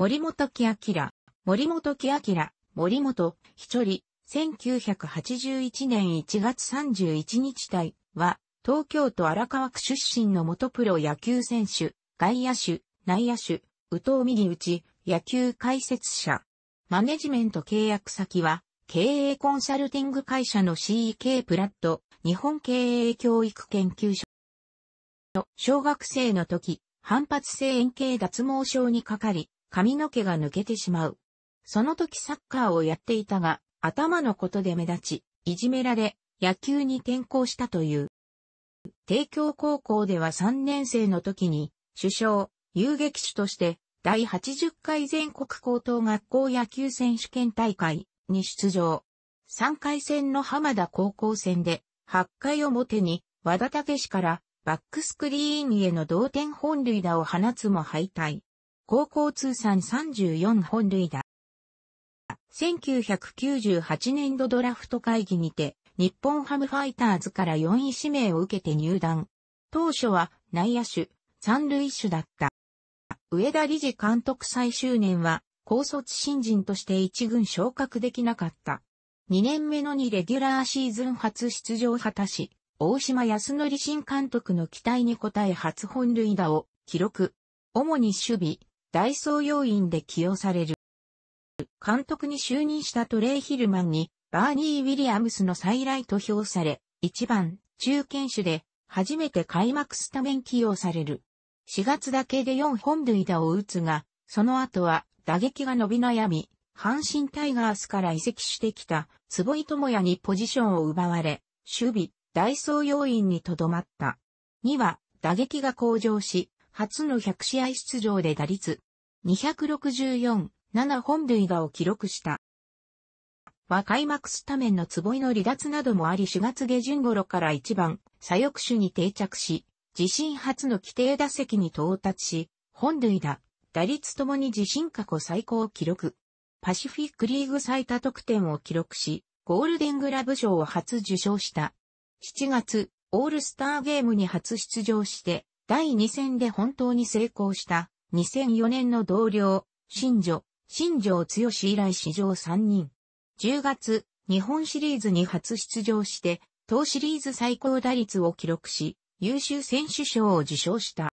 森本木明、森本木明、森本、ひちょり、1981年1月31日体は、東京都荒川区出身の元プロ野球選手、外野手、内野手、宇藤右内、野球解説者。マネジメント契約先は、経営コンサルティング会社の CEK プラット、日本経営教育研究所。小学生の時、反発性円形脱毛症にかかり、髪の毛が抜けてしまう。その時サッカーをやっていたが、頭のことで目立ち、いじめられ、野球に転校したという。帝京高校では3年生の時に、首相、遊撃手として、第80回全国高等学校野球選手権大会に出場。3回戦の浜田高校戦で、8回表に、和田武史から、バックスクリーンへの同点本塁打を放つも敗退。高校通算34本塁打。1998年度ドラフト会議にて、日本ハムファイターズから4位指名を受けて入団。当初は内野手、三塁手だった。上田理事監督最終年は、高卒新人として一軍昇格できなかった。2年目の2レギュラーシーズン初出場を果たし、大島康則新監督の期待に応え初本塁打を記録。主に守備、大総要員で起用される。監督に就任したトレイ・ヒルマンに、バーニー・ウィリアムスの再来と評され、1番、中堅手で、初めて開幕スタメン起用される。4月だけで4本塁打を打つが、その後は打撃が伸び悩み、阪神タイガースから移籍してきた坪井智也にポジションを奪われ、守備、大層要員にとどまった。2は打撃が向上し、初の100試合出場で打率264、7本塁打を記録した。は開幕スタメンの坪井の離脱などもあり4月下旬頃から1番、左翼手に定着し、自身初の規定打席に到達し、本塁打、打率ともに自身過去最高を記録。パシフィックリーグ最多得点を記録し、ゴールデングラブ賞を初受賞した。7月、オールスターゲームに初出場して、第2戦で本当に成功した2004年の同僚、新女、新庄剛以来史上3人。10月、日本シリーズに初出場して、当シリーズ最高打率を記録し、優秀選手賞を受賞した。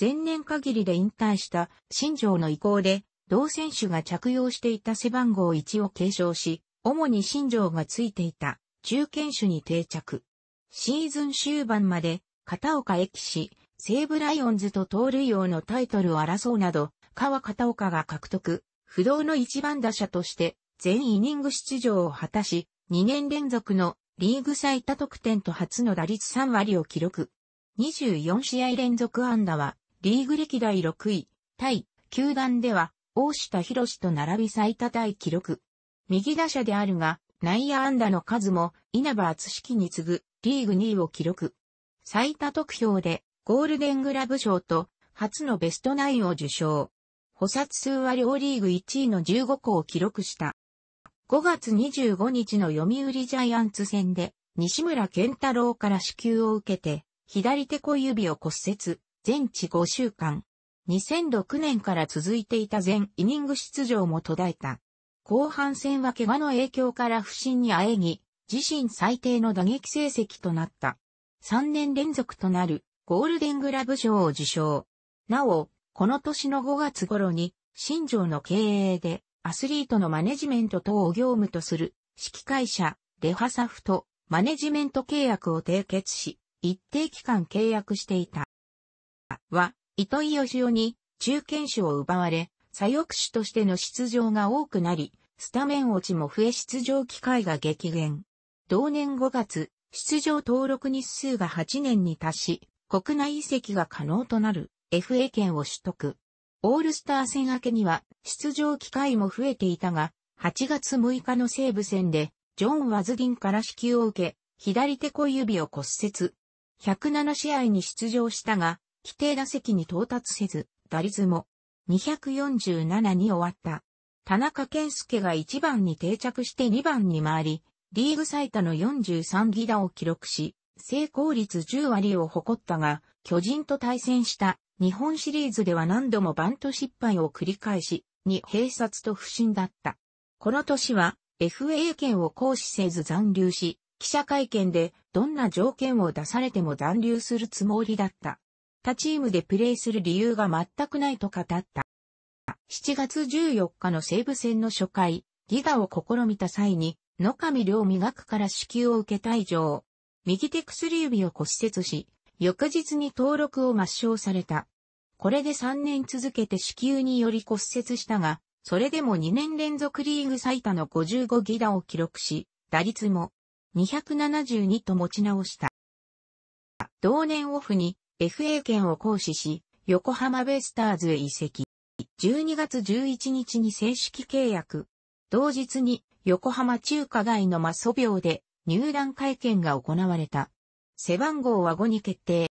前年限りで引退した新庄の意向で、同選手が着用していた背番号1を継承し、主に新庄がついていた中堅手に定着。シーズン終盤まで片岡駅市西武ライオンズと盗塁王のタイトルを争うなど、川片岡が獲得、不動の一番打者として全イニング出場を果たし、2年連続のリーグ最多得点と初の打率3割を記録。24試合連続安打は、リーグ歴代6位、対、球団では、大下博士と並び最多タ記録。右打者であるが、内野安打の数も、稲葉厚式に次ぐ、リーグ2位を記録。最多得票でゴールデングラブ賞と初のベストナインを受賞。補殺数は両リーグ1位の15個を記録した。5月25日の読売ジャイアンツ戦で西村健太郎から支給を受けて左手小指を骨折、全治5週間。2006年から続いていた全イニング出場も途絶えた。後半戦は怪我の影響から不振にあえぎ、自身最低の打撃成績となった。3年連続となるゴールデングラブ賞を受賞。なお、この年の5月頃に、新庄の経営で、アスリートのマネジメント等を業務とする、指揮会社、レハサフと、マネジメント契約を締結し、一定期間契約していた。は、糸井義雄に、中堅賞を奪われ、左翼手としての出場が多くなり、スタメン落ちも増え出場機会が激減。同年5月、出場登録日数が8年に達し、国内移籍が可能となる FA 権を取得。オールスター戦明けには出場機会も増えていたが、8月6日の西武戦で、ジョン・ワズディンから支給を受け、左手小指を骨折。107試合に出場したが、規定打席に到達せず、打率も247に終わった。田中健介が1番に定着して2番に回り、リーグ最多の43ギダを記録し、成功率10割を誇ったが、巨人と対戦した日本シリーズでは何度もバント失敗を繰り返し、に併殺と不審だった。この年は FA 権を行使せず残留し、記者会見でどんな条件を出されても残留するつもりだった。他チームでプレーする理由が全くないと語った。7月14日の西武戦の初回、ギガを試みた際に野上良美学から支給を受け退場。右手薬指を骨折し、翌日に登録を抹消された。これで3年続けて支給により骨折したが、それでも2年連続リーグ最多の55ギダを記録し、打率も272と持ち直した。同年オフに FA 権を行使し、横浜ベイスターズへ移籍。12月11日に正式契約。同日に横浜中華街のマソ病で入団会見が行われた。背番号は5に決定。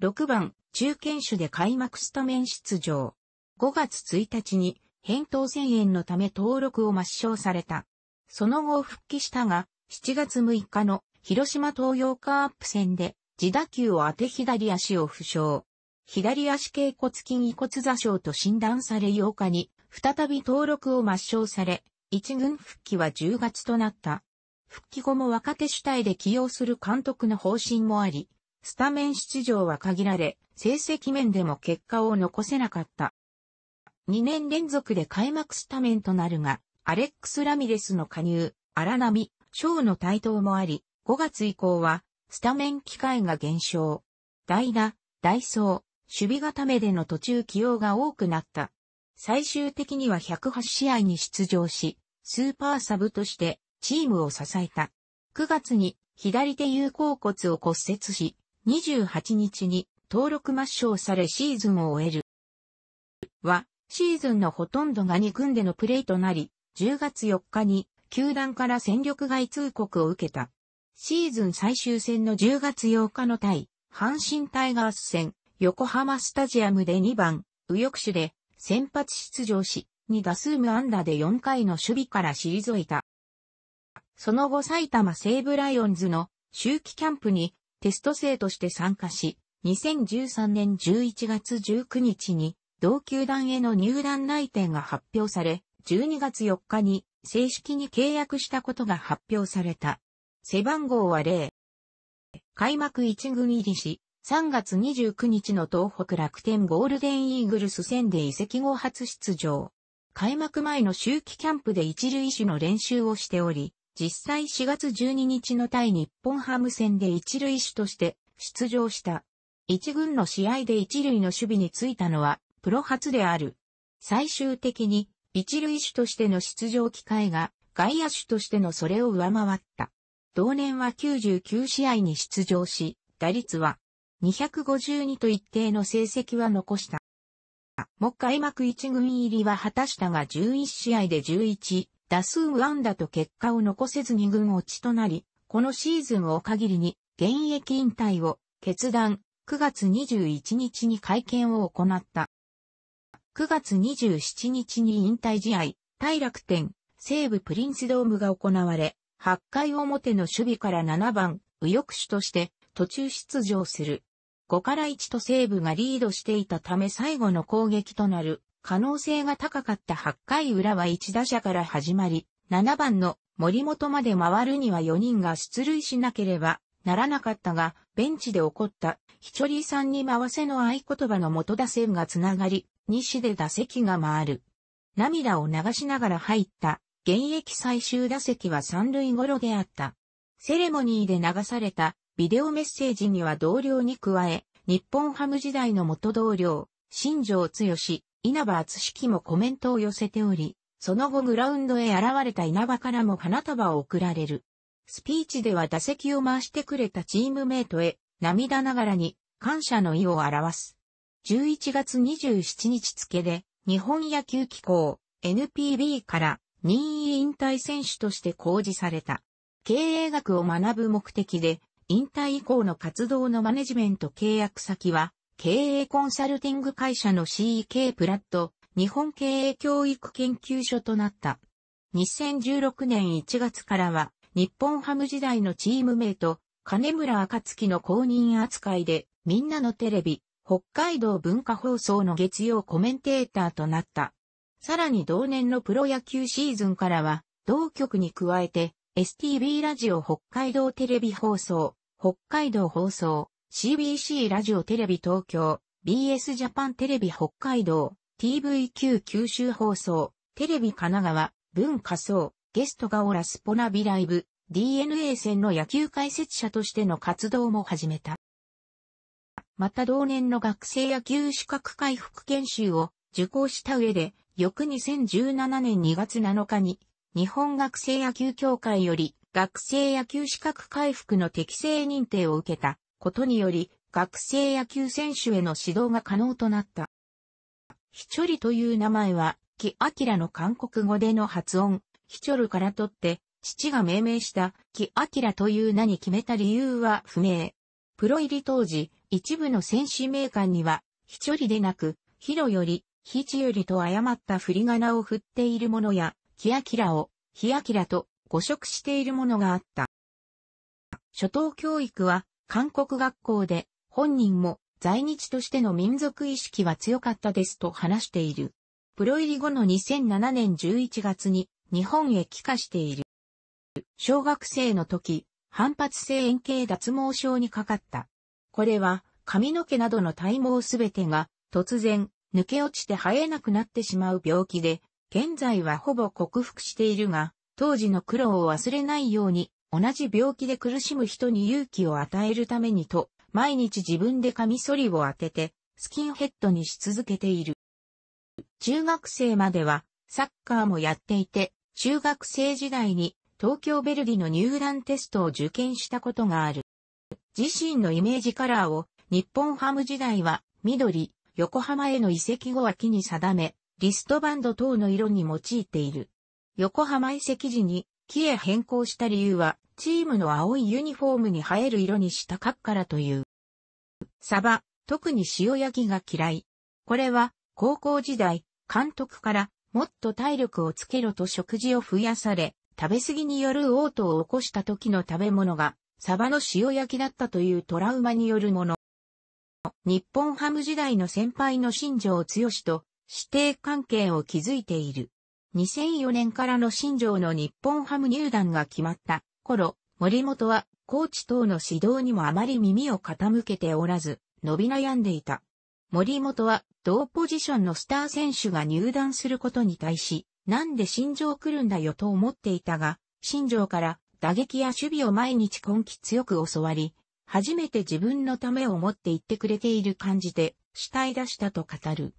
6番、中堅手で開幕スタメン出場。5月1日に、返答1000円のため登録を抹消された。その後復帰したが、7月6日の広島東洋カープ戦で自打球を当て左足を負傷。左足脛骨筋遺骨座傷と診断され8日に再び登録を抹消され、一軍復帰は10月となった。復帰後も若手主体で起用する監督の方針もあり、スタメン出場は限られ、成績面でも結果を残せなかった。2年連続で開幕スタメンとなるが、アレックス・ラミレスの加入、荒波、ショーの台頭もあり、5月以降は、スタメン機会が減少。代打、代走、守備固めでの途中起用が多くなった。最終的には108試合に出場し、スーパーサブとしてチームを支えた。9月に左手有効骨を骨折し、28日に登録抹消されシーズンを終える。は、シーズンのほとんどが2軍でのプレーとなり、10月4日に球団から戦力外通告を受けた。シーズン最終戦の10月8日の対、阪神タイガース戦、横浜スタジアムで2番、右翼手で先発出場し、2打数無安打で4回の守備から退いた。その後埼玉西武ライオンズの周期キャンプにテスト生として参加し、2013年11月19日に同球団への入団内定が発表され、12月4日に正式に契約したことが発表された。背番号は0。開幕1軍入りし、3月29日の東北楽天ゴールデンイーグルス戦で移籍後初出場。開幕前の周期キャンプで一塁手の練習をしており、実際4月12日の対日本ハム戦で一塁手として出場した。一軍の試合で一塁の守備についたのはプロ初である。最終的に一塁手としての出場機会が外野手としてのそれを上回った。同年は99試合に出場し、打率は252と一定の成績は残した。もっ開幕1軍入りは果たしたが11試合で11、打数無安打と結果を残せず2軍落ちとなり、このシーズンを限りに現役引退を決断、9月21日に会見を行った。9月27日に引退試合、大楽天、西部プリンスドームが行われ、8回表の守備から7番、右翼手として途中出場する。5から1と西武がリードしていたため最後の攻撃となる可能性が高かった8回裏は1打者から始まり、7番の森本まで回るには4人が出塁しなければならなかったが、ベンチで起こったチョリーさんに回せの合言葉の元打線がつながり、西で打席が回る。涙を流しながら入った現役最終打席は三塁頃であった。セレモニーで流されたビデオメッセージには同僚に加え、日本ハム時代の元同僚、新庄剛志、稲葉厚式もコメントを寄せており、その後グラウンドへ現れた稲葉からも花束を贈られる。スピーチでは打席を回してくれたチームメイトへ、涙ながらに感謝の意を表す。11月27日付で、日本野球機構 NPB から任意引退選手として公示された。経営学を学ぶ目的で引退以降の活動のマネジメント契約先は、経営コンサルティング会社の c k プラット、日本経営教育研究所となった。2016年1月からは、日本ハム時代のチームメイト、金村暁の公認扱いで、みんなのテレビ、北海道文化放送の月曜コメンテーターとなった。さらに同年のプロ野球シーズンからは、同局に加えて、STB ラジオ北海道テレビ放送、北海道放送、CBC ラジオテレビ東京、BS ジャパンテレビ北海道、TVQ 九州放送、テレビ神奈川、文化層、ゲストがオラスポナビライブ、DNA 戦の野球解説者としての活動も始めた。また同年の学生野球資格回復研修を受講した上で、翌2017年2月7日に日本学生野球協会より学生野球資格回復の適正認定を受けたことにより学生野球選手への指導が可能となった。ヒチョリという名前は、木明の韓国語での発音、ヒチョルから取って、父が命名した木明という名に決めた理由は不明。プロ入り当時、一部の選手名鑑には、ヒチョリでなく、ヒロより、ヒチよりと誤った振り仮名を振っているものや、キアキラを、ヒアキラと誤植しているものがあった。初等教育は、韓国学校で、本人も在日としての民族意識は強かったですと話している。プロ入り後の2007年11月に日本へ帰化している。小学生の時、反発性円形脱毛症にかかった。これは髪の毛などの体毛すべてが突然抜け落ちて生えなくなってしまう病気で、現在はほぼ克服しているが、当時の苦労を忘れないように、同じ病気で苦しむ人に勇気を与えるためにと、毎日自分でカミソリを当てて、スキンヘッドにし続けている。中学生までは、サッカーもやっていて、中学生時代に東京ベルディの入団テストを受験したことがある。自身のイメージカラーを日本ハム時代は緑、横浜への移籍後は木に定め、リストバンド等の色に用いている。横浜移籍時に、木へ変更した理由は、チームの青いユニフォームに映える色にした角からという。サバ、特に塩焼きが嫌い。これは、高校時代、監督から、もっと体力をつけろと食事を増やされ、食べ過ぎによる嘔吐を起こした時の食べ物が、サバの塩焼きだったというトラウマによるもの。日本ハム時代の先輩の新庄剛志と指定関係を築いている。2004年からの新庄の日本ハム入団が決まった頃、森本はコーチ等の指導にもあまり耳を傾けておらず、伸び悩んでいた。森本は同ポジションのスター選手が入団することに対し、なんで新庄来るんだよと思っていたが、新庄から打撃や守備を毎日根気強く教わり、初めて自分のためを持って行ってくれている感じで、主体出したと語る。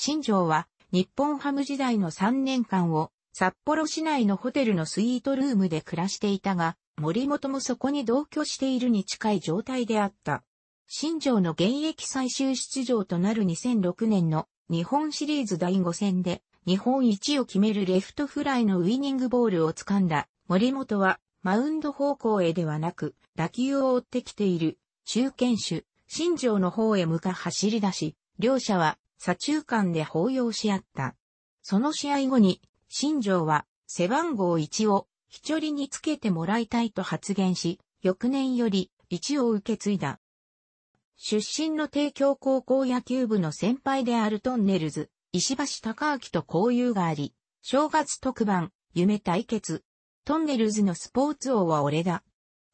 新庄は日本ハム時代の3年間を札幌市内のホテルのスイートルームで暮らしていたが、森本もそこに同居しているに近い状態であった。新庄の現役最終出場となる2006年の日本シリーズ第5戦で日本一を決めるレフトフライのウィニングボールを掴んだ森本はマウンド方向へではなく打球を追ってきている中堅手新庄の方へ向か走り出し、両者は左中間で抱擁し合った。その試合後に、新庄は背番号1を一人につけてもらいたいと発言し、翌年より1を受け継いだ。出身の帝京高校野球部の先輩であるトンネルズ、石橋隆明と交友があり、正月特番、夢対決、トンネルズのスポーツ王は俺だ。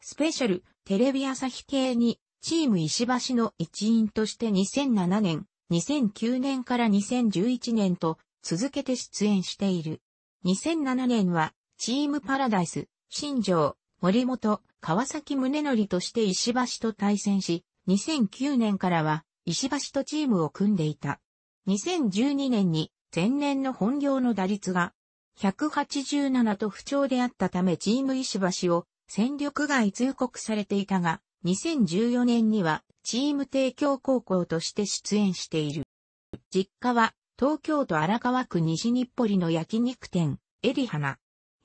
スペシャル、テレビ朝日系に、チーム石橋の一員として2007年、2009年から2011年と続けて出演している。2007年は、チームパラダイス、新庄、森本、川崎宗則として石橋と対戦し、2009年からは石橋とチームを組んでいた。2012年に前年の本業の打率が187と不調であったためチーム石橋を戦力外通告されていたが、2014年にはチーム提供高校として出演している。実家は東京都荒川区西日暮里の焼肉店、エリハナ。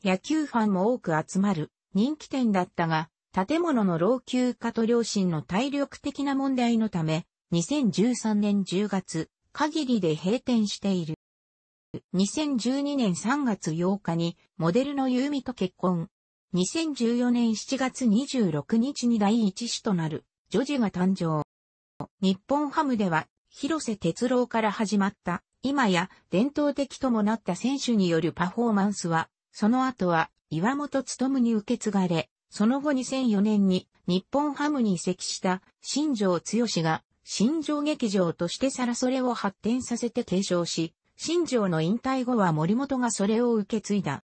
野球ファンも多く集まる人気店だったが、建物の老朽化と両親の体力的な問題のため、2013年10月、限りで閉店している。2012年3月8日にモデルのユーミと結婚。2014年7月26日に第一子となる女児が誕生。日本ハムでは、広瀬哲郎から始まった、今や伝統的ともなった選手によるパフォーマンスは、その後は岩本むに受け継がれ、その後2004年に日本ハムに移籍した新庄剛が新庄劇場としてさらそれを発展させて継承し、新庄の引退後は森本がそれを受け継いだ。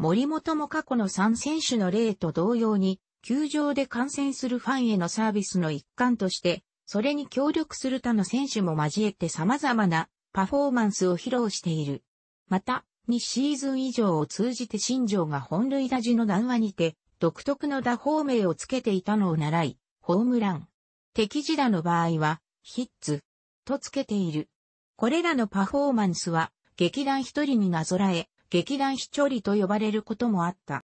森本も過去の3選手の例と同様に、球場で観戦するファンへのサービスの一環として、それに協力する他の選手も交えて様々なパフォーマンスを披露している。また、2シーズン以上を通じて新庄が本塁打時の談話にて、独特の打法名をつけていたのを習い、ホームラン。敵時打の場合は、ヒッツ。とつけている。これらのパフォーマンスは、劇団一人になぞらえ、劇団飛距離と呼ばれることもあった。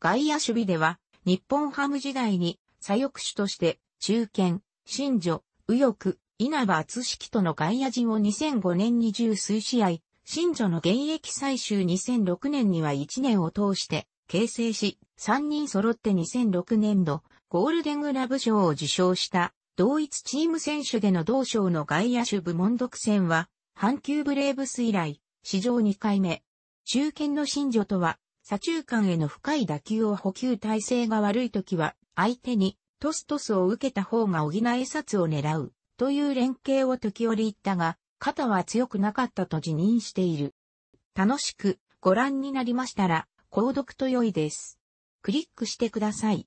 外野守備では、日本ハム時代に左翼手として、中堅、新女、右翼、稲葉厚式との外野陣を2005年に十数試合、新女の現役最終2006年には1年を通して形成し、3人揃って2006年度、ゴールデングラブ賞を受賞した同一チーム選手での同賞の外野手部門独占は、阪急ブレーブス以来、史上2回目。中堅の新女とは、左中間への深い打球を補給体制が悪い時は、相手にトストスを受けた方が補え札を狙う、という連携を時折言ったが、肩は強くなかったと自認している。楽しくご覧になりましたら、購読と良いです。クリックしてください。